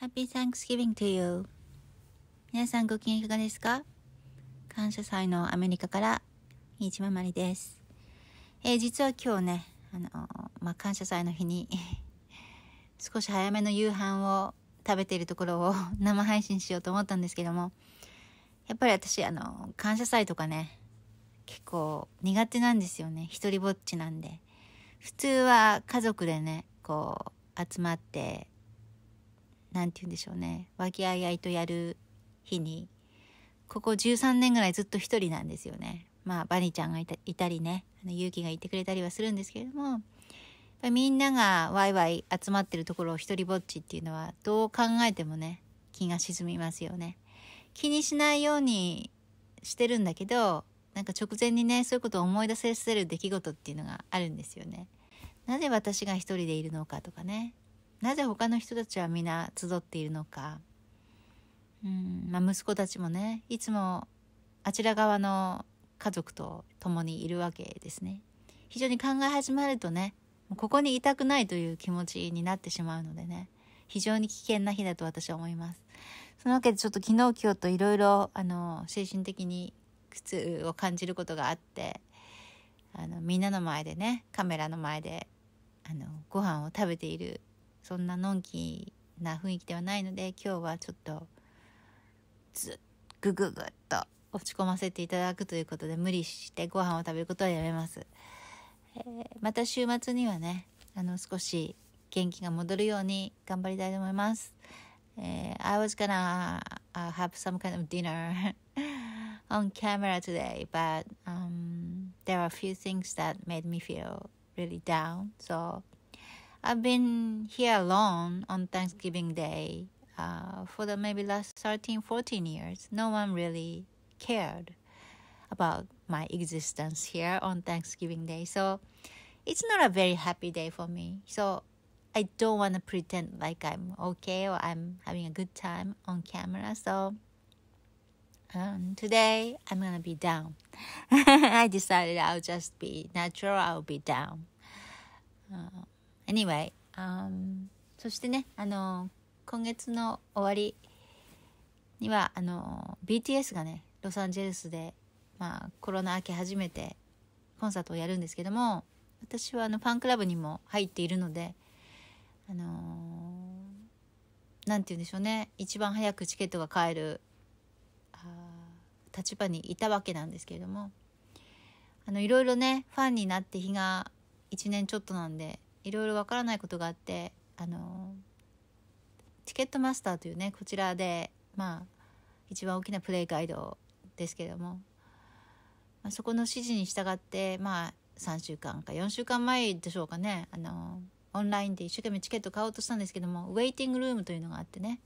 Happy Thanksgiving to you! 皆さんご機嫌いかがですか感謝祭のアメリカから一ままりです。えー、実は今日ね、あのー、まあ、感謝祭の日に 少し早めの夕飯を食べているところを 生配信しようと思ったんですけども、やっぱり私、あのー、感謝祭とかね、結構苦手なんですよね。一人ぼっちなんで。普通は家族でね、こう、集まって何て言うんでしょうね和気あいあいとやる日にここ13年ぐらいずっと一人なんですよね。まあバニーちゃんがいたりねあの勇気がいてくれたりはするんですけれどもみんながワイワイ集まってるところを一人ぼっちっていうのはどう考えてもね気が沈みますよね。気にしないようにしてるんだけどなんか直前にねそういうことを思い出させる出来事っていうのがあるんですよね。なぜ私が一人でいるのかとかねなぜ他の人たちは皆集っているのか、うんまあ、息子たちもねいつもあちら側の家族と共にいるわけですね非常に考え始まるとねここにいたくないという気持ちになってしまうのでね非常に危険な日だと私は思いますそのわけでちょっと昨日今日といろいろあの精神的に苦痛を感じることがあってあのみんなの前でねカメラの前であのご飯を食べているそんなのんきな雰囲気ではないので今日はちょっとずぐぐぐっと落ち込ませていただくということで無理してご飯を食べることはやめます、えー、また週末にはねあの少し元気が戻るように頑張りたいと思います、えー、I was gonna、uh, have some kind of dinner on camera today but、um, there are a few things that made me feel really down so I've been here alone on Thanksgiving Day uh, for the maybe last 13, 14 years. No one really cared about my existence here on Thanksgiving Day. So it's not a very happy day for me. So I don't want to pretend like I'm okay or I'm having a good time on camera. So um, today I'm going to be down. I decided I'll just be natural, I'll be down. Uh, Anyway、um, そしてね、あの、今月の終わりには、あの、BTS がね、ロサンゼルスで、まあ、コロナ明け初めてコンサートをやるんですけども、私はあの、ファンクラブにも入っているので、あのなんて言うんでしょうね、一番早くチケットが買える、立場にいたわけなんですけれども、あの、いろいろね、ファンになって日が1年ちょっとなんで、いろいろわからないことがあってあのチケットマスターというねこちらでまあ一番大きなプレイガイドですけれども、まあ、そこの指示に従ってまあ3週間か4週間前でしょうかねあのオンラインで一生懸命チケット買おうとしたんですけどもウェイティングルームというのがあってね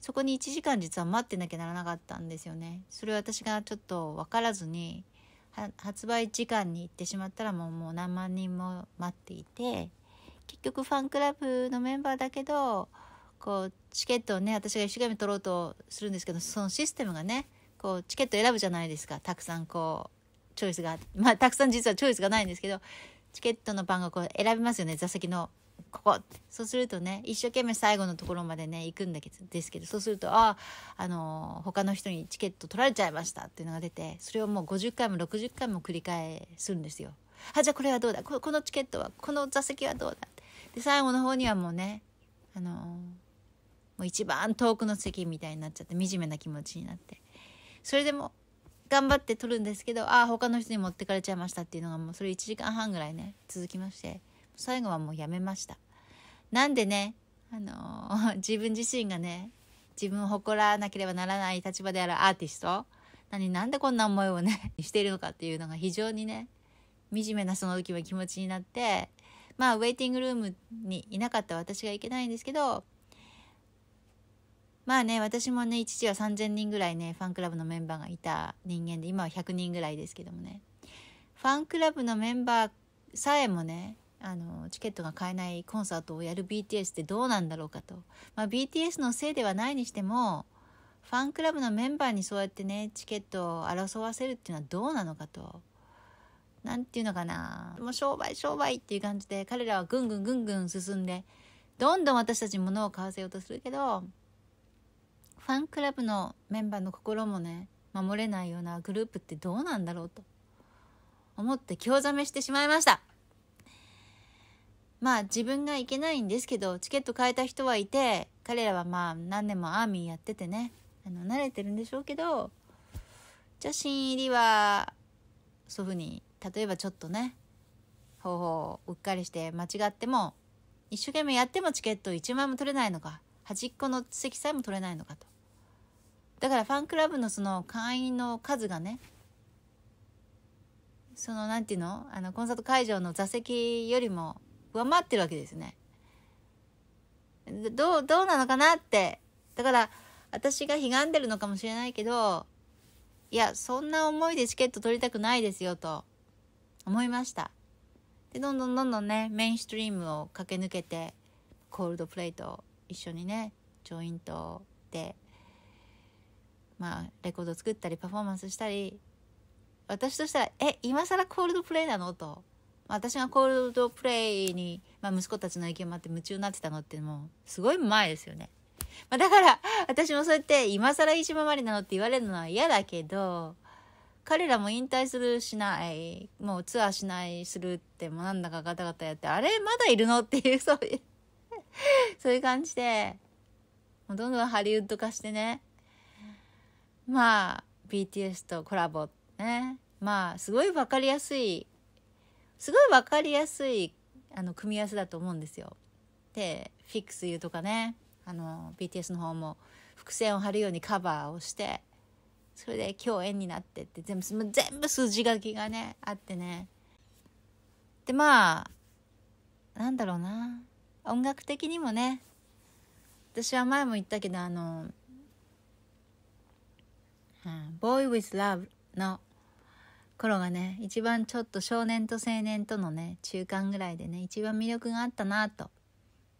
そこに1時間実は待ってなきゃならなかったんですよね。それ私がちょっと分からずに発売時間に行ってしまったらもうもう何万人も待っていて結局ファンクラブのメンバーだけどこうチケットをね私が一生懸命取ろうとするんですけどそのシステムがねこうチケット選ぶじゃないですかたくさんこうチョイスがまあたくさん実はチョイスがないんですけどチケットの番号こう選びますよね座席のここそうするとね、一生懸命最後のところまでね、行くんだけど、ですけど、そうすると、ああ、あのー、他の人にチケット取られちゃいましたっていうのが出て、それをもう50回も60回も繰り返すんですよ。あ、じゃあこれはどうだこのチケットは、この座席はどうだで、最後の方にはもうね、あのー、もう一番遠くの席みたいになっちゃって、惨めな気持ちになって。それでも、頑張って取るんですけど、ああ、他の人に持ってかれちゃいましたっていうのがもうそれ1時間半ぐらいね、続きまして。最後はもうやめました。なんでね、あのー、自分自身がね、自分を誇らなければならない立場であるアーティスト、何、なんでこんな思いをね、しているのかっていうのが非常にね、惨めなその時は気持ちになって、まあ、ウェイティングルームにいなかった私がいけないんですけど、まあね、私もね、一時は3000人ぐらいね、ファンクラブのメンバーがいた人間で、今は100人ぐらいですけどもね、ファンクラブのメンバーさえもね、あのチケットが買えないコンサートをやる BTS ってどうなんだろうかと、まあ、BTS のせいではないにしてもファンクラブのメンバーにそうやってねチケットを争わせるっていうのはどうなのかと何て言うのかなもう商売商売っていう感じで彼らはぐんぐんぐんぐん進んでどんどん私たちに物を買わせようとするけどファンクラブのメンバーの心もね守れないようなグループってどうなんだろうと思って興ざめしてしまいましたまあ自分が行けないんですけど、チケット買えた人はいて、彼らはまあ何年もアーミーやっててね、あの、慣れてるんでしょうけど、じゃあ新入りは、そういうふうに、例えばちょっとね、方法うっかりして間違っても、一生懸命やってもチケット1枚も取れないのか、端っこの席さえも取れないのかと。だからファンクラブのその会員の数がね、そのなんていうのあの、コンサート会場の座席よりも上回ってるわけですね。どう、どうなのかなって。だから、私が悲んでるのかもしれないけど、いや、そんな思いでチケット取りたくないですよ、と思いました。で、どんどんどんどんね、メインストリームを駆け抜けて、コールドプレイと一緒にね、ジョイントで、まあ、レコード作ったり、パフォーマンスしたり、私としたら、え、今更コールドプレイなのと私がコールドプレイに、まあ、息子たちの影響もあって夢中になってたのってもうすごい前ですよね。まあ、だから私もそうやって今更一回まりなのって言われるのは嫌だけど彼らも引退するしないもうツアーしないするってもなんだかガタガタやってあれまだいるのっていうそういうそういう感じでもうどんどんハリウッド化してねまあ BTS とコラボねまあすごい分かりやすいすごい分かりやすいあの組み合わせだと思うんですよ。でフィックス U とかねあの BTS の方も伏線を張るようにカバーをしてそれで共演になってって全部全部数字書きがねあってねでまあなんだろうな音楽的にもね私は前も言ったけどあの「ボーイ・ o y ズ・ラブ」の「頃がね一番ちょっと少年と青年とのね中間ぐらいでね一番魅力があったなと、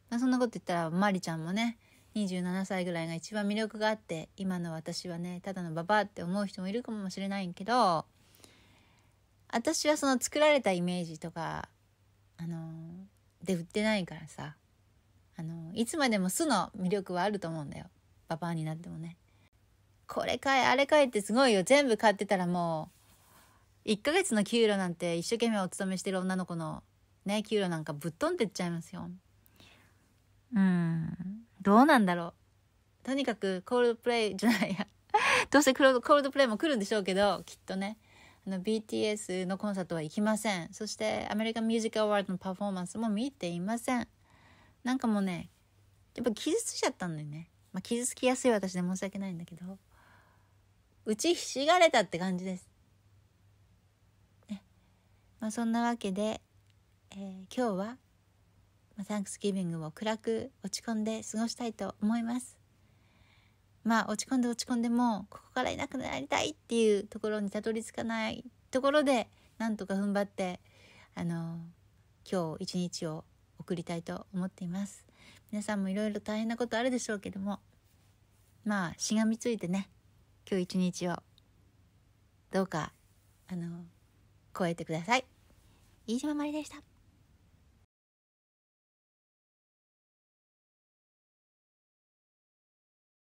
まあ、そんなこと言ったらまりちゃんもね27歳ぐらいが一番魅力があって今の私はねただのババアって思う人もいるかもしれないけど私はその作られたイメージとかあので売ってないからさあのいつまでも素の魅力はあると思うんだよババアになってもね。これかいあれかいってすごいよ全部買ってたらもう1ヶ月の給料なんて一生懸命お勤めしてる女の子のね、給料なんかぶっ飛んでっちゃいますよ。うん。どうなんだろう。とにかくコールドプレイじゃないや。どうせコールドプレイも来るんでしょうけど、きっとね。あの BTS のコンサートは行きません。そしてアメリカンミュージックアワードのパフォーマンスも見ていません。なんかもうね、やっぱ傷ついちゃったんだよね。まあ、傷つきやすい私で申し訳ないんだけど。打ちひしがれたって感じです。まあ、そんなわけで、えー、今日は、まあ、サンクスギビングを暗く落ち込んで過ごしたいと思います。まあ落ち込んで落ち込んでもここからいなくなりたいっていうところにたどり着かないところでなんとか踏ん張ってあの今日一日を送りたいと思っています皆さんもいろいろ大変なことあるでしょうけどもまあしがみついてね今日一日をどうかあの超えてください飯島まりでした